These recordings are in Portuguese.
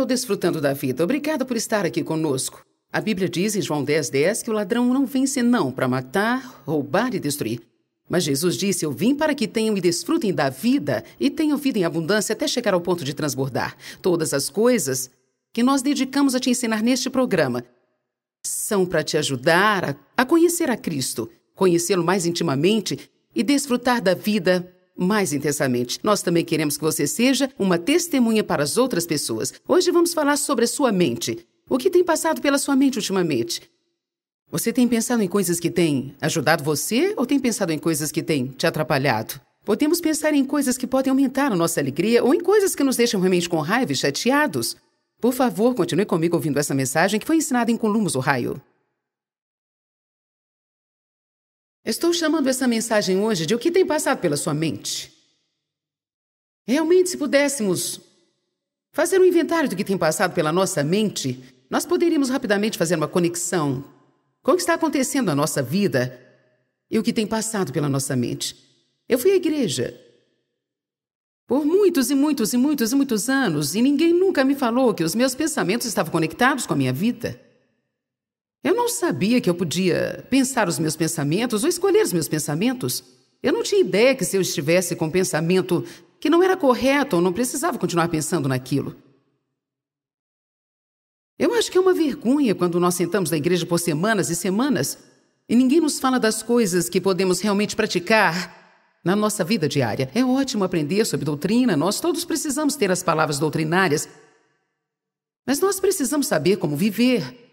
bem Desfrutando da Vida. Obrigado por estar aqui conosco. A Bíblia diz em João 10,10 10, que o ladrão não vem senão para matar, roubar e destruir. Mas Jesus disse: Eu vim para que tenham e desfrutem da vida e tenham vida em abundância até chegar ao ponto de transbordar. Todas as coisas que nós dedicamos a te ensinar neste programa são para te ajudar a, a conhecer a Cristo, conhecê-lo mais intimamente e desfrutar da vida mais intensamente. Nós também queremos que você seja uma testemunha para as outras pessoas. Hoje vamos falar sobre a sua mente. O que tem passado pela sua mente ultimamente? Você tem pensado em coisas que têm ajudado você ou tem pensado em coisas que têm te atrapalhado? Podemos pensar em coisas que podem aumentar a nossa alegria ou em coisas que nos deixam realmente com raiva e chateados. Por favor, continue comigo ouvindo essa mensagem que foi ensinada em Columbus, Ohio. Estou chamando essa mensagem hoje de o que tem passado pela sua mente. Realmente, se pudéssemos fazer um inventário do que tem passado pela nossa mente, nós poderíamos rapidamente fazer uma conexão com o que está acontecendo na nossa vida e o que tem passado pela nossa mente. Eu fui à igreja por muitos e muitos e muitos e muitos anos e ninguém nunca me falou que os meus pensamentos estavam conectados com a minha vida. Eu não sabia que eu podia pensar os meus pensamentos ou escolher os meus pensamentos. Eu não tinha ideia que se eu estivesse com um pensamento que não era correto ou não precisava continuar pensando naquilo. Eu acho que é uma vergonha quando nós sentamos na igreja por semanas e semanas e ninguém nos fala das coisas que podemos realmente praticar na nossa vida diária. É ótimo aprender sobre doutrina, nós todos precisamos ter as palavras doutrinárias, mas nós precisamos saber como viver.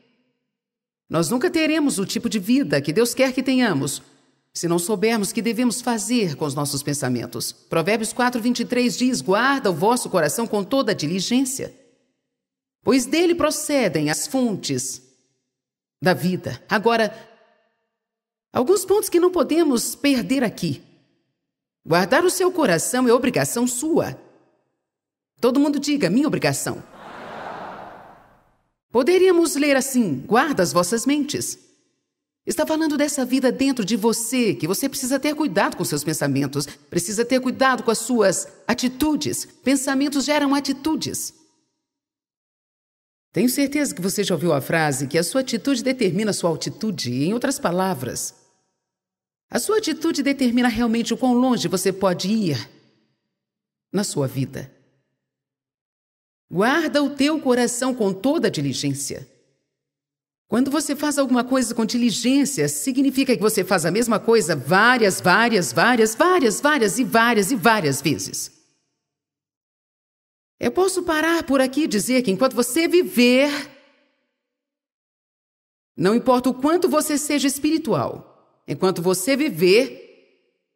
Nós nunca teremos o tipo de vida que Deus quer que tenhamos se não soubermos o que devemos fazer com os nossos pensamentos. Provérbios 4:23 diz: "Guarda o vosso coração com toda diligência, pois dele procedem as fontes da vida". Agora, alguns pontos que não podemos perder aqui. Guardar o seu coração é obrigação sua. Todo mundo diga: "Minha obrigação". Poderíamos ler assim: guarda as vossas mentes. Está falando dessa vida dentro de você, que você precisa ter cuidado com seus pensamentos, precisa ter cuidado com as suas atitudes. Pensamentos geram atitudes. Tenho certeza que você já ouviu a frase que a sua atitude determina a sua altitude, em outras palavras, a sua atitude determina realmente o quão longe você pode ir na sua vida. Guarda o teu coração com toda diligência. Quando você faz alguma coisa com diligência, significa que você faz a mesma coisa várias, várias, várias, várias, várias e várias e várias vezes. Eu posso parar por aqui e dizer que enquanto você viver, não importa o quanto você seja espiritual, enquanto você viver,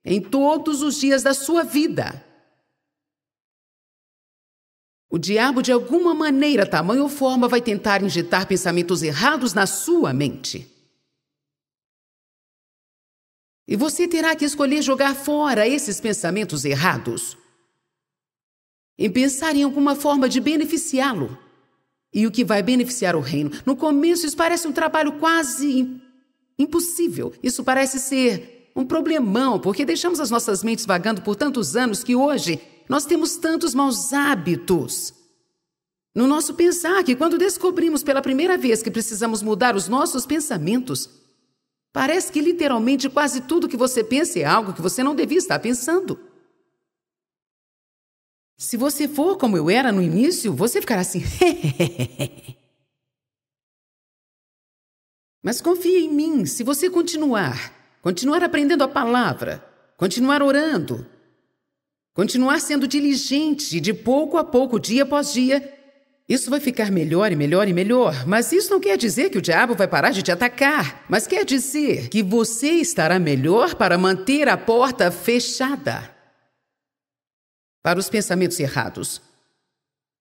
em todos os dias da sua vida, o diabo, de alguma maneira, tamanho ou forma, vai tentar injetar pensamentos errados na sua mente. E você terá que escolher jogar fora esses pensamentos errados e pensar em alguma forma de beneficiá-lo. E o que vai beneficiar o reino? No começo, isso parece um trabalho quase impossível. Isso parece ser um problemão, porque deixamos as nossas mentes vagando por tantos anos que hoje nós temos tantos maus hábitos no nosso pensar que, quando descobrimos pela primeira vez que precisamos mudar os nossos pensamentos, parece que literalmente quase tudo que você pensa é algo que você não devia estar pensando. Se você for como eu era no início, você ficará assim. Mas confie em mim, se você continuar, continuar aprendendo a palavra, continuar orando, Continuar sendo diligente, de pouco a pouco, dia após dia. Isso vai ficar melhor e melhor e melhor, mas isso não quer dizer que o diabo vai parar de te atacar, mas quer dizer que você estará melhor para manter a porta fechada para os pensamentos errados.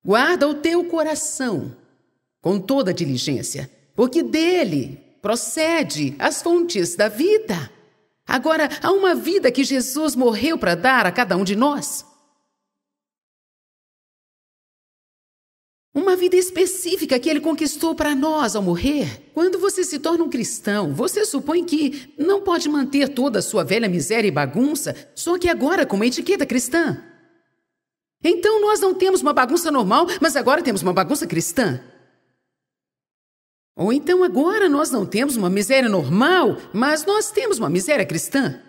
Guarda o teu coração com toda diligência, porque dele procede as fontes da vida. Agora, há uma vida que Jesus morreu para dar a cada um de nós. Uma vida específica que ele conquistou para nós ao morrer. Quando você se torna um cristão, você supõe que não pode manter toda a sua velha miséria e bagunça, só que agora com uma etiqueta cristã. Então nós não temos uma bagunça normal, mas agora temos uma bagunça cristã. Ou então agora nós não temos uma miséria normal, mas nós temos uma miséria cristã.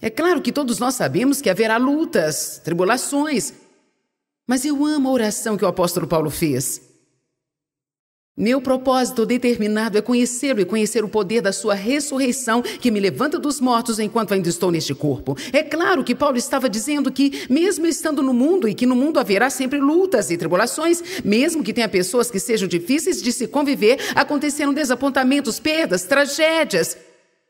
É claro que todos nós sabemos que haverá lutas, tribulações, mas eu amo a oração que o apóstolo Paulo fez. Meu propósito determinado é conhecê-lo e conhecer o poder da sua ressurreição que me levanta dos mortos enquanto ainda estou neste corpo. É claro que Paulo estava dizendo que, mesmo estando no mundo e que no mundo haverá sempre lutas e tribulações, mesmo que tenha pessoas que sejam difíceis de se conviver, acontecerão desapontamentos, perdas, tragédias.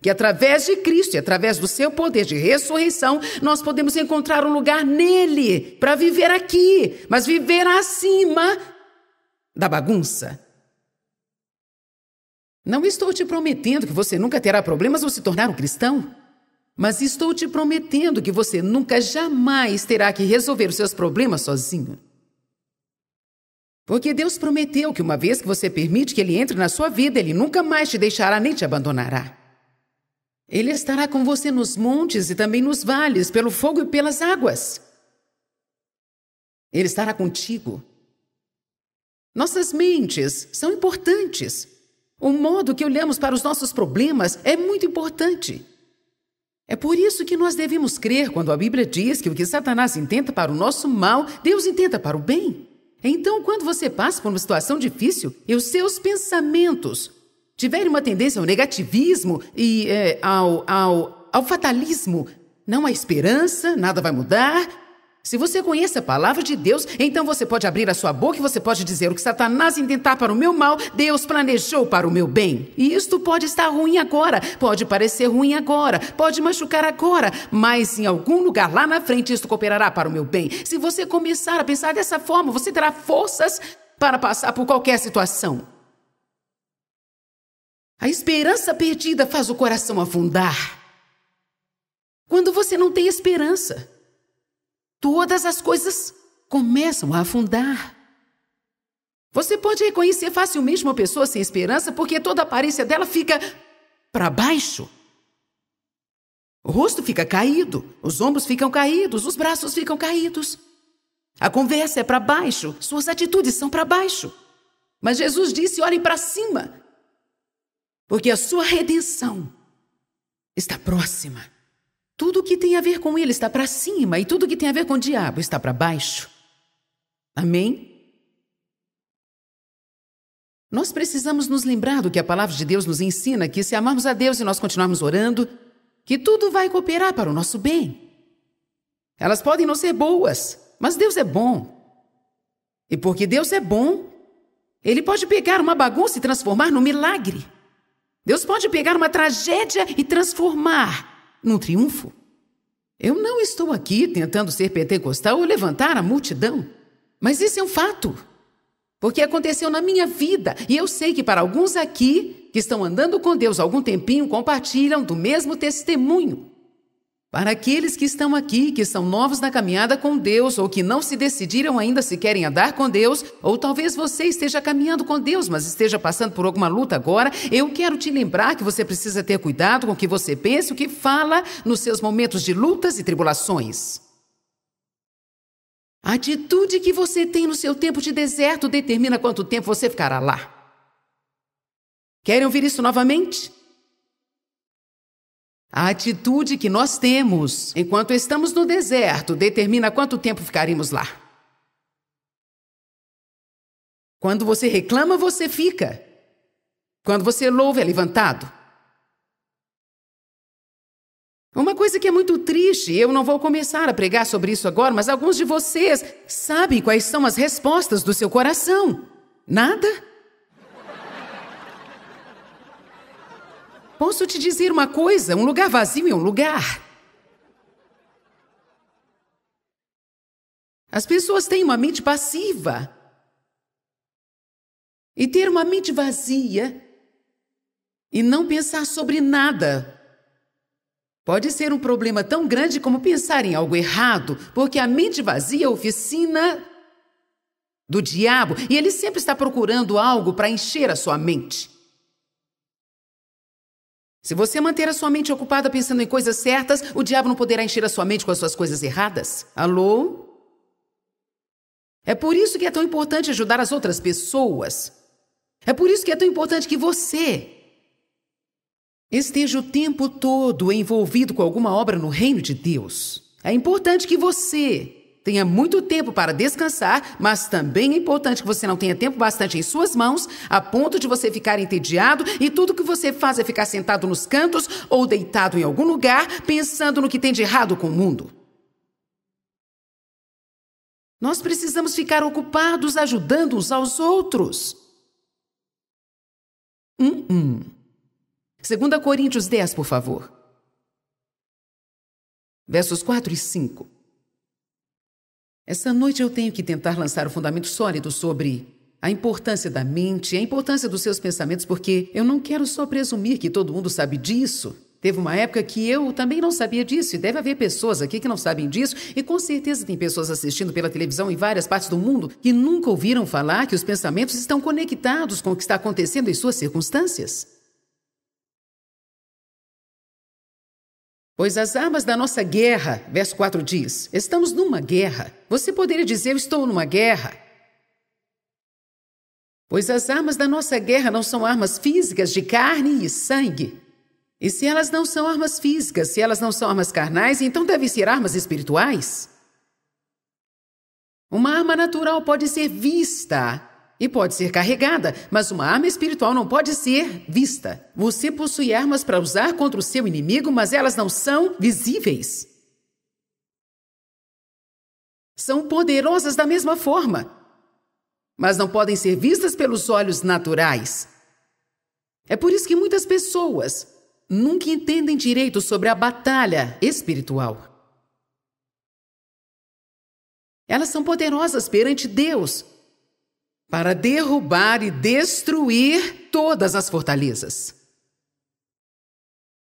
Que através de Cristo e através do seu poder de ressurreição, nós podemos encontrar um lugar nele para viver aqui, mas viver acima da bagunça não estou te prometendo que você nunca terá problemas ao se tornar um cristão. Mas estou te prometendo que você nunca jamais terá que resolver os seus problemas sozinho. Porque Deus prometeu que uma vez que você permite que Ele entre na sua vida, Ele nunca mais te deixará nem te abandonará. Ele estará com você nos montes e também nos vales, pelo fogo e pelas águas. Ele estará contigo. Nossas mentes são importantes. O modo que olhamos para os nossos problemas é muito importante. É por isso que nós devemos crer quando a Bíblia diz que o que Satanás intenta para o nosso mal, Deus intenta para o bem. Então, quando você passa por uma situação difícil e os seus pensamentos tiverem uma tendência ao negativismo e é, ao, ao, ao fatalismo, não há esperança, nada vai mudar, se você conhece a palavra de Deus, então você pode abrir a sua boca e você pode dizer o que Satanás intentar para o meu mal, Deus planejou para o meu bem. E isto pode estar ruim agora, pode parecer ruim agora, pode machucar agora, mas em algum lugar lá na frente isto cooperará para o meu bem. Se você começar a pensar dessa forma, você terá forças para passar por qualquer situação. A esperança perdida faz o coração afundar. Quando você não tem esperança, todas as coisas começam a afundar. Você pode reconhecer facilmente uma pessoa sem esperança porque toda a aparência dela fica para baixo. O rosto fica caído, os ombros ficam caídos, os braços ficam caídos. A conversa é para baixo, suas atitudes são para baixo. Mas Jesus disse: olhem para cima, porque a sua redenção está próxima. Tudo que tem a ver com ele está para cima e tudo que tem a ver com o diabo está para baixo. Amém? Nós precisamos nos lembrar do que a palavra de Deus nos ensina: que se amarmos a Deus e nós continuarmos orando, que tudo vai cooperar para o nosso bem. Elas podem não ser boas, mas Deus é bom. E porque Deus é bom, Ele pode pegar uma bagunça e transformar num milagre. Deus pode pegar uma tragédia e transformar num triunfo. Eu não estou aqui tentando ser pentecostal ou levantar a multidão, mas isso é um fato. Porque aconteceu na minha vida e eu sei que para alguns aqui que estão andando com Deus há algum tempinho compartilham do mesmo testemunho. Para aqueles que estão aqui, que são novos na caminhada com Deus, ou que não se decidiram ainda se querem andar com Deus, ou talvez você esteja caminhando com Deus, mas esteja passando por alguma luta agora, eu quero te lembrar que você precisa ter cuidado com o que você pensa e o que fala nos seus momentos de lutas e tribulações. A atitude que você tem no seu tempo de deserto determina quanto tempo você ficará lá. Querem ouvir isso novamente? A atitude que nós temos enquanto estamos no deserto determina quanto tempo ficaremos lá. Quando você reclama, você fica. Quando você louva, é levantado. Uma coisa que é muito triste, eu não vou começar a pregar sobre isso agora, mas alguns de vocês sabem quais são as respostas do seu coração. Nada? Posso te dizer uma coisa: um lugar vazio é um lugar. As pessoas têm uma mente passiva. E ter uma mente vazia e não pensar sobre nada pode ser um problema tão grande como pensar em algo errado, porque a mente vazia é a oficina do diabo e ele sempre está procurando algo para encher a sua mente. Se você manter a sua mente ocupada pensando em coisas certas, o diabo não poderá encher a sua mente com as suas coisas erradas. Alô? É por isso que é tão importante ajudar as outras pessoas. É por isso que é tão importante que você esteja o tempo todo envolvido com alguma obra no reino de Deus. É importante que você tenha muito tempo para descansar, mas também é importante que você não tenha tempo bastante em suas mãos, a ponto de você ficar entediado e tudo que você faz é ficar sentado nos cantos ou deitado em algum lugar, pensando no que tem de errado com o mundo. Nós precisamos ficar ocupados ajudando uns aos outros. Hum, hum. 2 Coríntios 10, por favor. Versos 4 e 5. Essa noite eu tenho que tentar lançar um fundamento sólido sobre a importância da mente, a importância dos seus pensamentos, porque eu não quero só presumir que todo mundo sabe disso. Teve uma época que eu também não sabia disso, e deve haver pessoas aqui que não sabem disso, e com certeza tem pessoas assistindo pela televisão em várias partes do mundo que nunca ouviram falar que os pensamentos estão conectados com o que está acontecendo em suas circunstâncias. Pois as armas da nossa guerra, verso 4 diz, estamos numa guerra. Você poderia dizer, eu estou numa guerra. Pois as armas da nossa guerra não são armas físicas de carne e sangue. E se elas não são armas físicas, se elas não são armas carnais, então devem ser armas espirituais? Uma arma natural pode ser vista e pode ser carregada, mas uma arma espiritual não pode ser vista. Você possui armas para usar contra o seu inimigo, mas elas não são visíveis. São poderosas da mesma forma, mas não podem ser vistas pelos olhos naturais. É por isso que muitas pessoas nunca entendem direito sobre a batalha espiritual. Elas são poderosas perante Deus, para derrubar e destruir todas as fortalezas.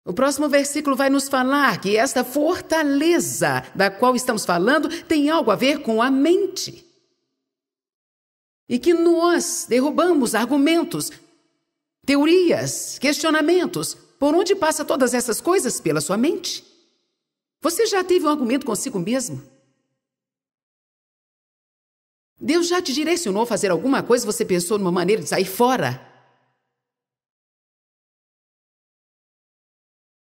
O próximo versículo vai nos falar que esta fortaleza da qual estamos falando tem algo a ver com a mente. E que nós derrubamos argumentos, teorias, questionamentos. Por onde passa todas essas coisas? Pela sua mente. Você já teve um argumento consigo mesmo? Deus já te direcionou a fazer alguma coisa e você pensou numa maneira de sair fora.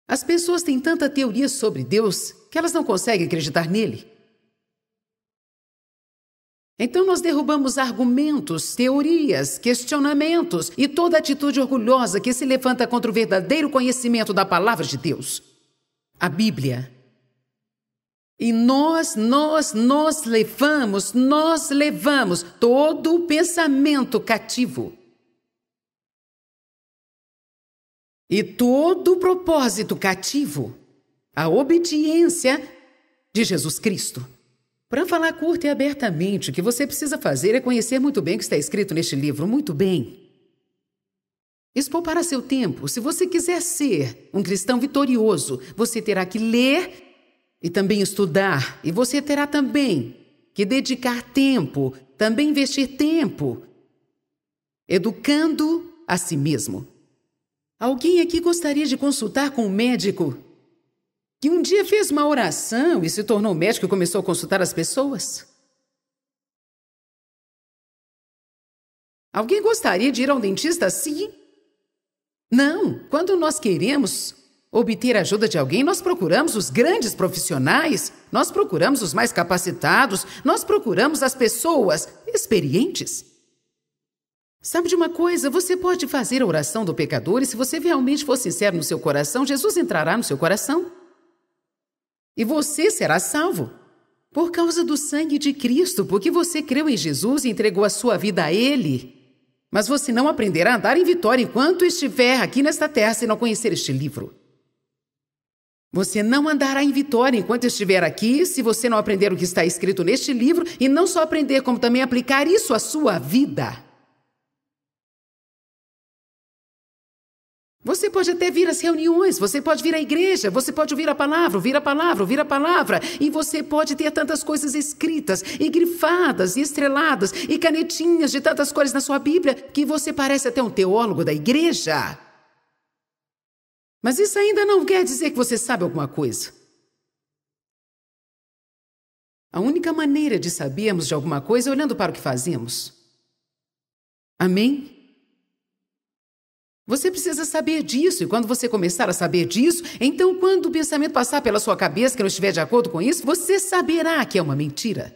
As pessoas têm tanta teoria sobre Deus que elas não conseguem acreditar nele. Então nós derrubamos argumentos, teorias, questionamentos e toda atitude orgulhosa que se levanta contra o verdadeiro conhecimento da palavra de Deus. A Bíblia e nós, nós, nós levamos, nós levamos todo o pensamento cativo. E todo o propósito cativo, a obediência de Jesus Cristo. Para falar curta e abertamente, o que você precisa fazer é conhecer muito bem o que está escrito neste livro, muito bem. Expor para seu tempo. Se você quiser ser um cristão vitorioso, você terá que ler e também estudar, e você terá também que dedicar tempo, também investir tempo, educando a si mesmo. Alguém aqui gostaria de consultar com um médico que um dia fez uma oração e se tornou médico e começou a consultar as pessoas? Alguém gostaria de ir ao dentista assim? Não, quando nós queremos obter ajuda de alguém, nós procuramos os grandes profissionais, nós procuramos os mais capacitados, nós procuramos as pessoas experientes. Sabe de uma coisa? Você pode fazer a oração do pecador e, se você realmente for sincero no seu coração, Jesus entrará no seu coração. E você será salvo. Por causa do sangue de Cristo, porque você creu em Jesus e entregou a sua vida a Ele. Mas você não aprenderá a andar em vitória enquanto estiver aqui nesta terra se não conhecer este livro. Você não andará em vitória enquanto estiver aqui, se você não aprender o que está escrito neste livro e não só aprender, como também aplicar isso à sua vida. Você pode até vir às reuniões, você pode vir à igreja, você pode ouvir a palavra, ouvir a palavra, ouvir a palavra, e você pode ter tantas coisas escritas, e grifadas, e estreladas, e canetinhas de tantas cores na sua Bíblia, que você parece até um teólogo da igreja. Mas isso ainda não quer dizer que você sabe alguma coisa. A única maneira de sabermos de alguma coisa é olhando para o que fazemos. Amém? Você precisa saber disso, e quando você começar a saber disso, então, quando o pensamento passar pela sua cabeça que não estiver de acordo com isso, você saberá que é uma mentira.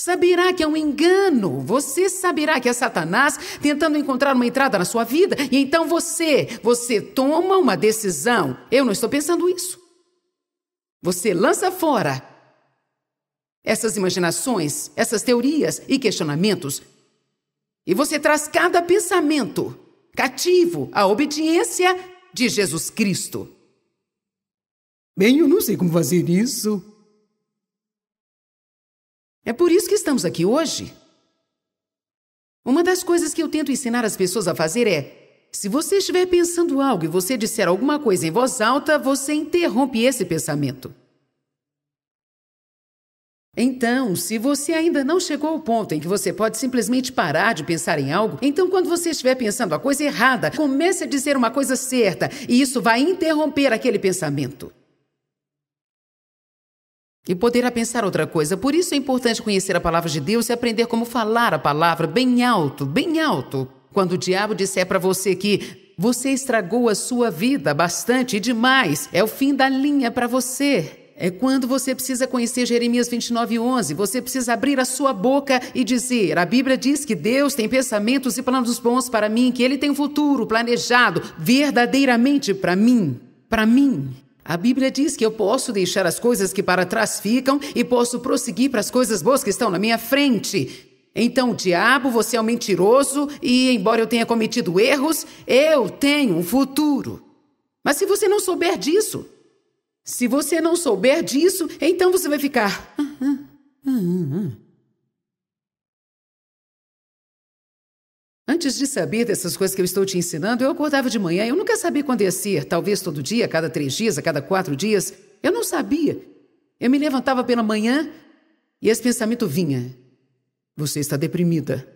Saberá que é um engano. Você saberá que é Satanás tentando encontrar uma entrada na sua vida. E então você, você toma uma decisão. Eu não estou pensando isso. Você lança fora essas imaginações, essas teorias e questionamentos. E você traz cada pensamento cativo à obediência de Jesus Cristo. Bem, eu não sei como fazer isso. É por isso que estamos aqui hoje. Uma das coisas que eu tento ensinar as pessoas a fazer é: se você estiver pensando algo e você disser alguma coisa em voz alta, você interrompe esse pensamento. Então, se você ainda não chegou ao ponto em que você pode simplesmente parar de pensar em algo, então quando você estiver pensando a coisa errada, comece a dizer uma coisa certa e isso vai interromper aquele pensamento e poderá pensar outra coisa. Por isso é importante conhecer a palavra de Deus e aprender como falar a palavra bem alto, bem alto. Quando o diabo disser para você que você estragou a sua vida bastante e demais, é o fim da linha para você. É quando você precisa conhecer Jeremias 29:11. Você precisa abrir a sua boca e dizer: A Bíblia diz que Deus tem pensamentos e planos bons para mim, que ele tem um futuro planejado verdadeiramente para mim, para mim. A Bíblia diz que eu posso deixar as coisas que para trás ficam e posso prosseguir para as coisas boas que estão na minha frente. Então, diabo, você é um mentiroso e, embora eu tenha cometido erros, eu tenho um futuro. Mas se você não souber disso, se você não souber disso, então você vai ficar. Ah, ah, ah, Antes de saber dessas coisas que eu estou te ensinando, eu acordava de manhã, eu nunca sabia quando ia ser, talvez todo dia, a cada três dias, a cada quatro dias. Eu não sabia. Eu me levantava pela manhã e esse pensamento vinha. Você está deprimida.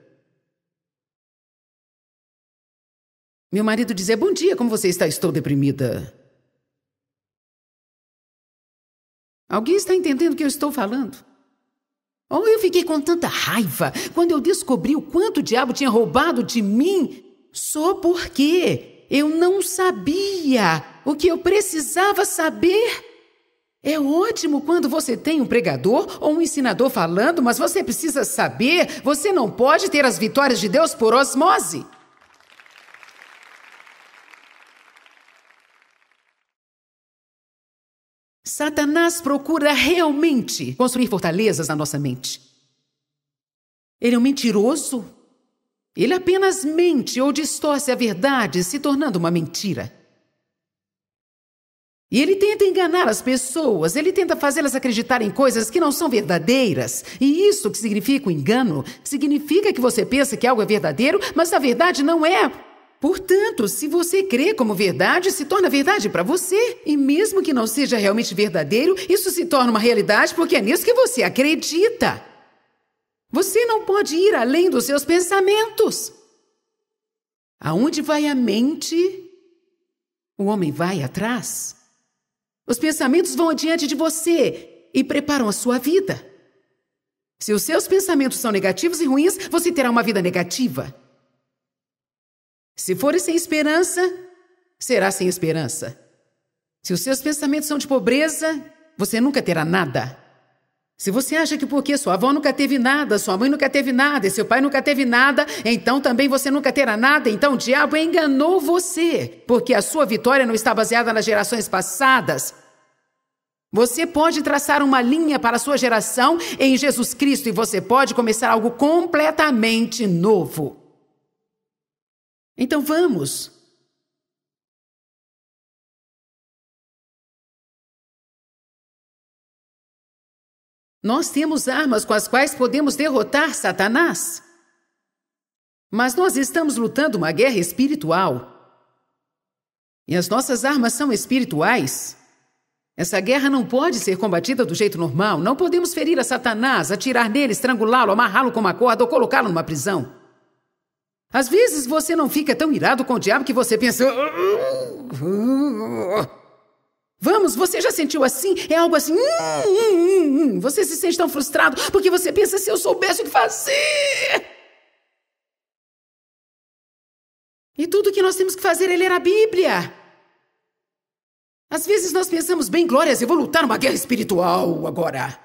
Meu marido dizia: Bom dia, como você está? Estou deprimida. Alguém está entendendo o que eu estou falando? Oh, eu fiquei com tanta raiva quando eu descobri o quanto o diabo tinha roubado de mim só porque eu não sabia o que eu precisava saber. É ótimo quando você tem um pregador ou um ensinador falando, mas você precisa saber, você não pode ter as vitórias de Deus por osmose. Satanás procura realmente construir fortalezas na nossa mente. Ele é um mentiroso. Ele apenas mente ou distorce a verdade, se tornando uma mentira. E ele tenta enganar as pessoas, ele tenta fazê-las acreditar em coisas que não são verdadeiras. E isso que significa o engano significa que você pensa que algo é verdadeiro, mas na verdade não é. Portanto, se você crê como verdade, se torna verdade para você. E mesmo que não seja realmente verdadeiro, isso se torna uma realidade porque é nisso que você acredita. Você não pode ir além dos seus pensamentos. Aonde vai a mente, o homem vai atrás. Os pensamentos vão adiante de você e preparam a sua vida. Se os seus pensamentos são negativos e ruins, você terá uma vida negativa. Se for sem esperança, será sem esperança. Se os seus pensamentos são de pobreza, você nunca terá nada. Se você acha que porque sua avó nunca teve nada, sua mãe nunca teve nada e seu pai nunca teve nada, então também você nunca terá nada, então o diabo enganou você, porque a sua vitória não está baseada nas gerações passadas. Você pode traçar uma linha para a sua geração em Jesus Cristo e você pode começar algo completamente novo. Então vamos! Nós temos armas com as quais podemos derrotar Satanás. Mas nós estamos lutando uma guerra espiritual. E as nossas armas são espirituais. Essa guerra não pode ser combatida do jeito normal. Não podemos ferir a Satanás, atirar nele, estrangulá-lo, amarrá-lo com uma corda ou colocá-lo numa prisão. Às vezes você não fica tão irado com o diabo que você pensa. Vamos, você já sentiu assim? É algo assim. Você se sente tão frustrado porque você pensa se eu soubesse o que fazer. E tudo que nós temos que fazer é ler a Bíblia. Às vezes nós pensamos, bem, Glórias, eu vou lutar numa guerra espiritual agora.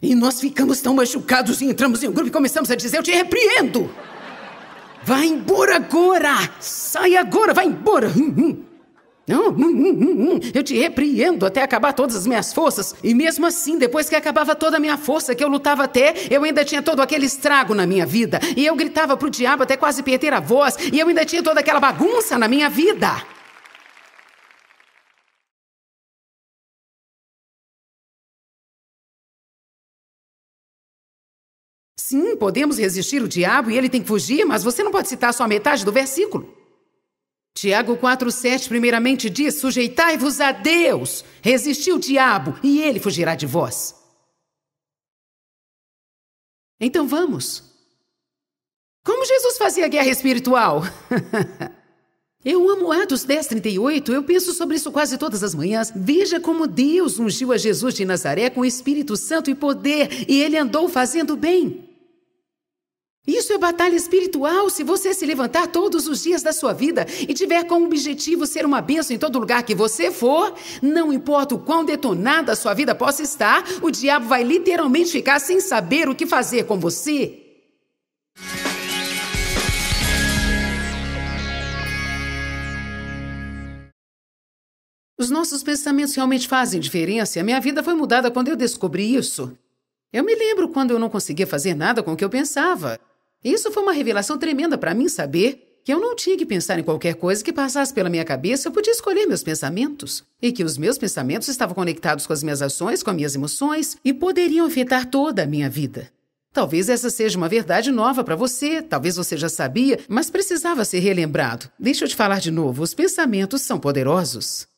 E nós ficamos tão machucados e entramos em um grupo e começamos a dizer: Eu te repreendo! Vai embora agora! Sai agora, vai embora! Hum, hum. Não, hum, eu te repreendo até acabar todas as minhas forças. E mesmo assim, depois que acabava toda a minha força, que eu lutava até, eu ainda tinha todo aquele estrago na minha vida. E eu gritava pro diabo até quase perder a voz. E eu ainda tinha toda aquela bagunça na minha vida. Sim, podemos resistir o diabo e ele tem que fugir, mas você não pode citar só metade do versículo. Tiago 4,7 primeiramente diz: Sujeitai-vos a Deus, resisti o diabo e ele fugirá de vós. Então vamos. Como Jesus fazia guerra espiritual? eu amo Atos 10, 38, eu penso sobre isso quase todas as manhãs. Veja como Deus ungiu a Jesus de Nazaré com o Espírito Santo e poder, e ele andou fazendo bem. Isso é batalha espiritual. Se você se levantar todos os dias da sua vida e tiver como objetivo ser uma bênção em todo lugar que você for, não importa o quão detonada a sua vida possa estar, o diabo vai literalmente ficar sem saber o que fazer com você. Os nossos pensamentos realmente fazem diferença. A minha vida foi mudada quando eu descobri isso. Eu me lembro quando eu não conseguia fazer nada com o que eu pensava. Isso foi uma revelação tremenda para mim saber que eu não tinha que pensar em qualquer coisa que passasse pela minha cabeça, eu podia escolher meus pensamentos. E que os meus pensamentos estavam conectados com as minhas ações, com as minhas emoções e poderiam afetar toda a minha vida. Talvez essa seja uma verdade nova para você, talvez você já sabia, mas precisava ser relembrado. Deixa eu te falar de novo: os pensamentos são poderosos.